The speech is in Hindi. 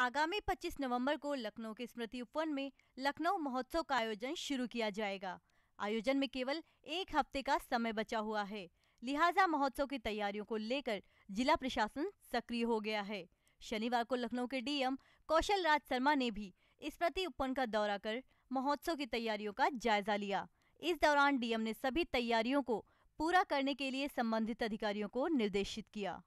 आगामी 25 नवंबर को लखनऊ के स्मृति उपवन में लखनऊ महोत्सव का आयोजन शुरू किया जाएगा आयोजन में केवल एक हफ्ते का समय बचा हुआ है लिहाजा महोत्सव की तैयारियों को लेकर जिला प्रशासन सक्रिय हो गया है शनिवार को लखनऊ के डीएम कौशल राज शर्मा ने भी स्मृति उपवन का दौरा कर महोत्सव की तैयारियों का जायजा लिया इस दौरान डीएम ने सभी तैयारियों को पूरा करने के लिए संबंधित अधिकारियों को निर्देशित किया